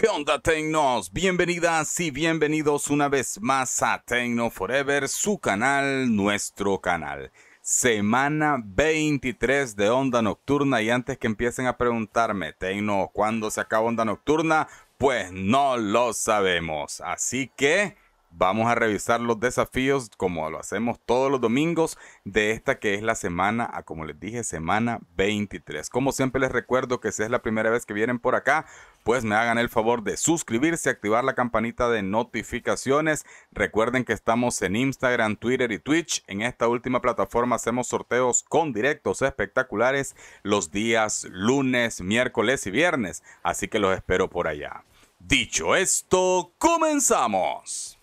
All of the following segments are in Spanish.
¿Qué onda, Tecnos? Bienvenidas y bienvenidos una vez más a Tecno Forever, su canal, nuestro canal. Semana 23 de Onda Nocturna y antes que empiecen a preguntarme, Tecno, ¿cuándo se acaba Onda Nocturna? Pues no lo sabemos. Así que Vamos a revisar los desafíos como lo hacemos todos los domingos de esta que es la semana, a como les dije, semana 23. Como siempre les recuerdo que si es la primera vez que vienen por acá, pues me hagan el favor de suscribirse, activar la campanita de notificaciones. Recuerden que estamos en Instagram, Twitter y Twitch. En esta última plataforma hacemos sorteos con directos espectaculares los días lunes, miércoles y viernes. Así que los espero por allá. Dicho esto, comenzamos.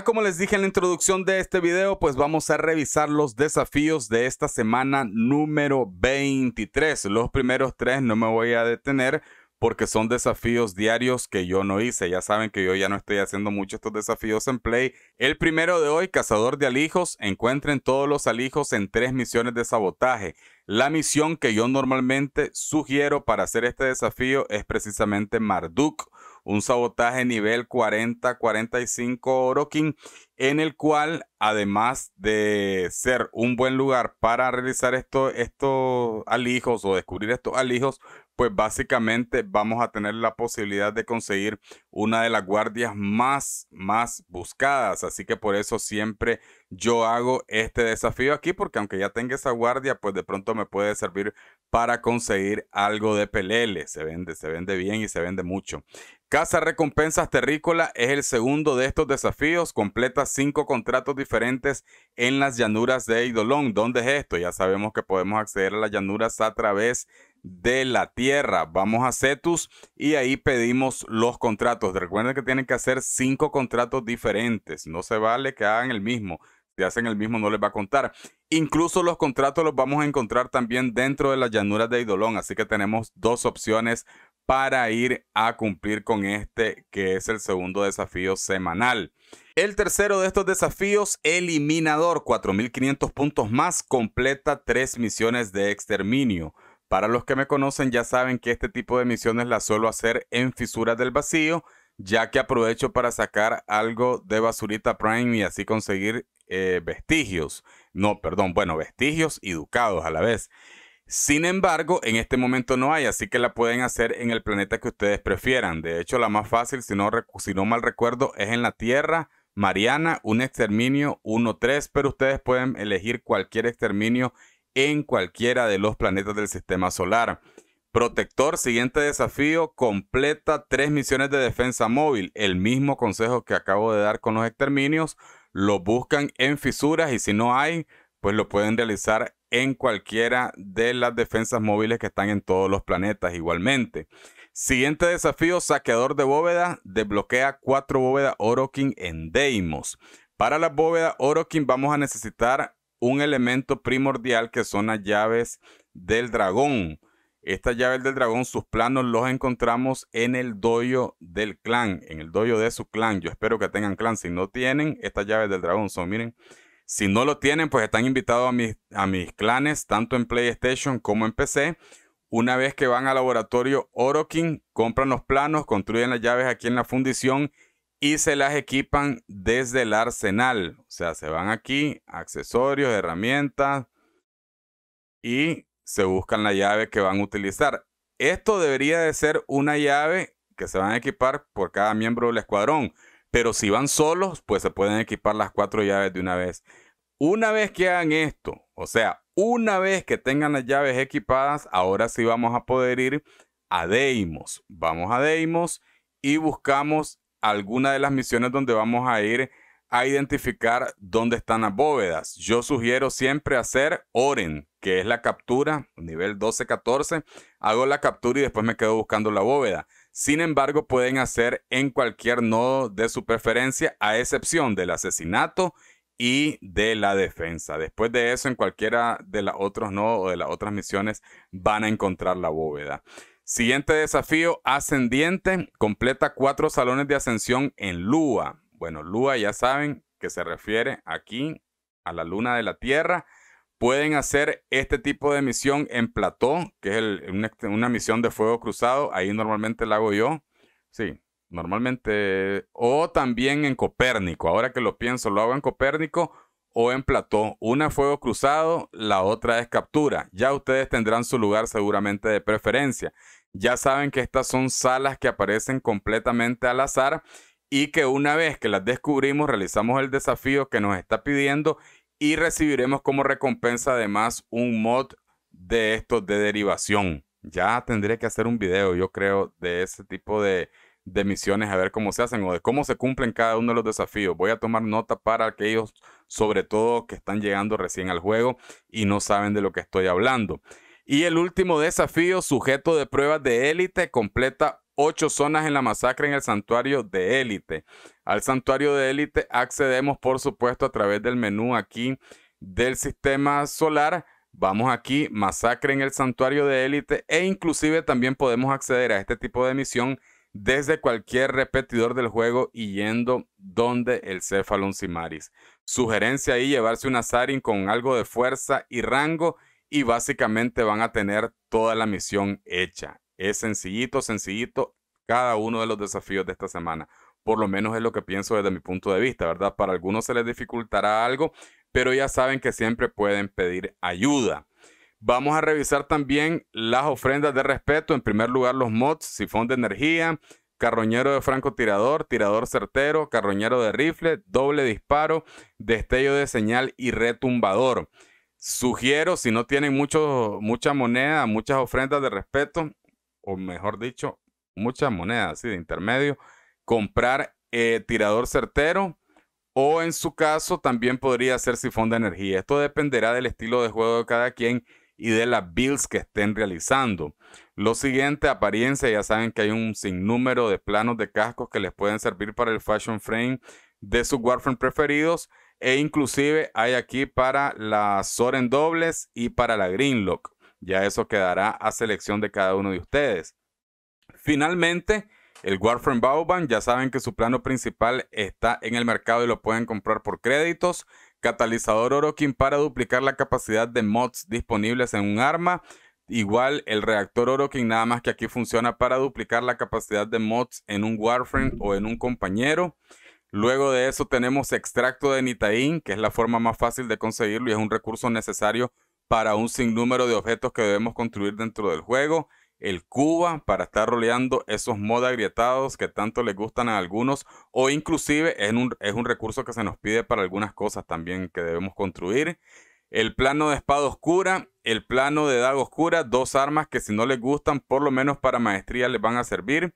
Ah, como les dije en la introducción de este video, pues vamos a revisar los desafíos de esta semana número 23. Los primeros tres no me voy a detener porque son desafíos diarios que yo no hice. Ya saben que yo ya no estoy haciendo mucho estos desafíos en Play. El primero de hoy, Cazador de Alijos, encuentren todos los alijos en tres misiones de sabotaje. La misión que yo normalmente sugiero para hacer este desafío es precisamente Marduk un sabotaje nivel 40-45 Orokin, en el cual, además de ser un buen lugar para realizar esto, estos alijos o descubrir estos alijos, pues básicamente vamos a tener la posibilidad de conseguir una de las guardias más, más buscadas. Así que por eso siempre yo hago este desafío aquí, porque aunque ya tenga esa guardia, pues de pronto me puede servir para conseguir algo de pelele. Se vende, se vende bien y se vende mucho. Casa Recompensas Terrícola es el segundo de estos desafíos. Completa cinco contratos diferentes en las llanuras de Idolón. ¿Dónde es esto? Ya sabemos que podemos acceder a las llanuras a través de la tierra. Vamos a Cetus y ahí pedimos los contratos. Recuerden que tienen que hacer cinco contratos diferentes. No se vale que hagan el mismo. Si hacen el mismo no les va a contar. Incluso los contratos los vamos a encontrar también dentro de las llanuras de Idolón. Así que tenemos dos opciones para ir a cumplir con este que es el segundo desafío semanal. El tercero de estos desafíos, eliminador, 4.500 puntos más, completa tres misiones de exterminio. Para los que me conocen ya saben que este tipo de misiones las suelo hacer en fisuras del vacío, ya que aprovecho para sacar algo de basurita Prime y así conseguir eh, vestigios. No, perdón, bueno, vestigios y ducados a la vez. Sin embargo, en este momento no hay, así que la pueden hacer en el planeta que ustedes prefieran. De hecho, la más fácil, si no, mal recuerdo, es en la Tierra. Mariana, un exterminio 1-3, pero ustedes pueden elegir cualquier exterminio en cualquiera de los planetas del sistema solar. Protector, siguiente desafío, completa tres misiones de defensa móvil. El mismo consejo que acabo de dar con los exterminios, lo buscan en fisuras y si no hay, pues lo pueden realizar en cualquiera de las defensas móviles que están en todos los planetas igualmente. Siguiente desafío, saqueador de bóveda, desbloquea cuatro bóvedas Orokin en Deimos. Para la bóveda Orokin vamos a necesitar un elemento primordial que son las llaves del dragón. Estas llaves del dragón, sus planos los encontramos en el doyo del clan, en el doyo de su clan. Yo espero que tengan clan. Si no tienen, estas llaves del dragón son, miren, si no lo tienen, pues están invitados a mis, a mis clanes, tanto en PlayStation como en PC. Una vez que van al laboratorio Orokin, compran los planos, construyen las llaves aquí en la fundición y se las equipan desde el arsenal. O sea, se van aquí, accesorios, herramientas y se buscan la llave que van a utilizar. Esto debería de ser una llave que se van a equipar por cada miembro del escuadrón. Pero si van solos, pues se pueden equipar las cuatro llaves de una vez. Una vez que hagan esto, o sea, una vez que tengan las llaves equipadas, ahora sí vamos a poder ir a Deimos. Vamos a Deimos y buscamos alguna de las misiones donde vamos a ir a identificar dónde están las bóvedas. Yo sugiero siempre hacer Oren, que es la captura, nivel 12-14. Hago la captura y después me quedo buscando la bóveda. Sin embargo, pueden hacer en cualquier nodo de su preferencia, a excepción del asesinato y de la defensa. Después de eso, en cualquiera de los otros nodos o de las otras misiones, van a encontrar la bóveda. Siguiente desafío, ascendiente, completa cuatro salones de ascensión en Lua. Bueno, Lua ya saben que se refiere aquí a la luna de la Tierra. Pueden hacer este tipo de misión en Platón, que es una, misión de fuego cruzado. Ahí normalmente la hago yo. Sí, normalmente. O también en Copérnico. Ahora que lo pienso, lo hago en Copérnico o en Platón. Una fuego cruzado, la otra es captura. Ya ustedes tendrán su lugar seguramente de preferencia. Ya saben que estas son salas que aparecen completamente al azar y que una vez que las descubrimos realizamos el desafío que nos está pidiendo y recibiremos como recompensa además un mod de estos de derivación. Ya tendré que hacer un video, yo creo, de ese tipo de, de misiones, a ver cómo se hacen o de cómo se cumplen cada uno de los desafíos. Voy a tomar nota para aquellos, sobre todo, que están llegando recién al juego y no saben de lo que estoy hablando. Y el último desafío, sujeto de pruebas de élite, completa ocho zonas en la masacre en el santuario de élite. Al santuario de élite accedemos, por supuesto, a través del menú aquí del sistema solar. Vamos aquí, masacre en el santuario de élite e inclusive también podemos acceder a este tipo de misión desde cualquier repetidor del juego y yendo donde el Cephalon Simaris. Sugerencia ahí llevarse una Sarin con algo de fuerza y rango y básicamente van a tener toda la misión hecha. Es sencillito, sencillito cada uno de los desafíos de esta semana. Por lo menos es lo que pienso desde mi punto de vista, ¿verdad? Para algunos se les dificultará algo, pero ya saben que siempre pueden pedir ayuda. Vamos a revisar también las ofrendas de respeto. En primer lugar, los mods, sifón de energía, carroñero de francotirador, tirador certero, carroñero de rifle, doble disparo, destello de señal y retumbador. Sugiero, si no tienen mucho, mucha moneda, muchas ofrendas de respeto, o mejor dicho, muchas monedas así de intermedio, comprar eh, tirador certero o en su caso también podría ser sifón de energía. Esto dependerá del estilo de juego de cada quien y de las builds que estén realizando. Lo siguiente, apariencia, ya saben que hay un sinnúmero de planos de cascos que les pueden servir para el fashion frame de sus Warframe preferidos e inclusive hay aquí para la Soren dobles y para la Greenlock. Ya eso quedará a selección de cada uno de ustedes. Finalmente, el Warframe Bauban, ya saben que su plano principal está en el mercado y lo pueden comprar por créditos. Catalizador Orokin para duplicar la capacidad de mods disponibles en un arma. Igual el reactor Orokin, nada más que aquí funciona para duplicar la capacidad de mods en un Warframe o en un compañero. Luego de eso tenemos extracto de Nitain, que es la forma más fácil de conseguirlo y es un recurso necesario para un sinnúmero de objetos que debemos construir dentro del juego, el Cuba para estar roleando esos mods agrietados que tanto les gustan a algunos o inclusive es un, es un recurso que se nos pide para algunas cosas también que debemos construir. El plano de espada oscura, el plano de daga oscura, dos armas que si no les gustan, por lo menos para maestría les van a servir.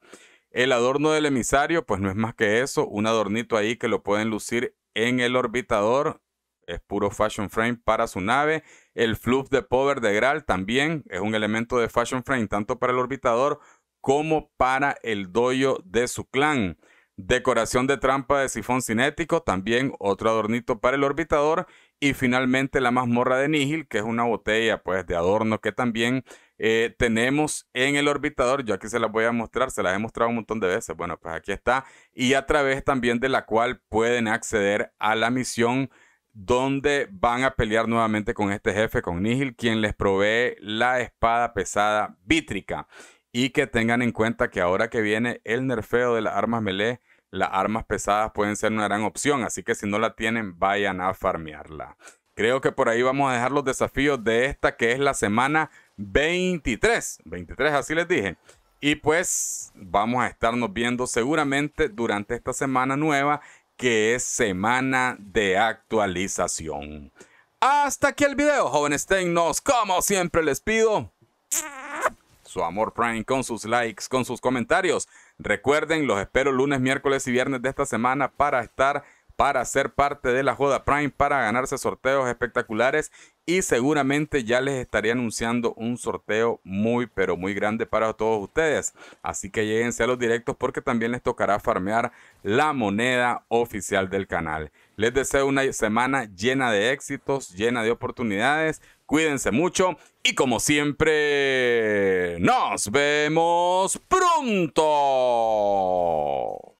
El adorno del emisario, pues no es más que eso, un adornito ahí que lo pueden lucir en el orbitador es puro fashion frame para su nave. El fluff de power de Graal también es un elemento de fashion frame tanto para el orbitador como para el doyo de su clan. Decoración de trampa de sifón cinético, también otro adornito para el orbitador. Y finalmente la mazmorra de Nihil, que es una botella pues de adorno que también eh, tenemos en el orbitador. Yo aquí se las voy a mostrar, se las he mostrado un montón de veces. Bueno, pues aquí está. Y a través también de la cual pueden acceder a la misión donde van a pelear nuevamente con este jefe, con Nihil, quien les provee la espada pesada vítrica. Y que tengan en cuenta que ahora que viene el nerfeo de las armas melee, las armas pesadas pueden ser una gran opción, así que si no la tienen, vayan a farmearla. Creo que por ahí vamos a dejar los desafíos de esta que es la semana 23. 23, así les dije. Y pues vamos a estarnos viendo seguramente durante esta semana nueva que es semana de actualización. Hasta aquí el video, jóvenes tecnos. Como siempre les pido su amor Prime con sus likes, con sus comentarios. Recuerden, los espero lunes, miércoles y viernes de esta semana para estar para ser parte de la Joda Prime para ganarse sorteos espectaculares y seguramente ya les estaré anunciando un sorteo muy pero muy grande para todos ustedes. Así que lleguense a los directos porque también les tocará farmear la moneda oficial del canal. Les deseo una semana llena de éxitos, llena de oportunidades. Cuídense mucho y como siempre, nos vemos pronto.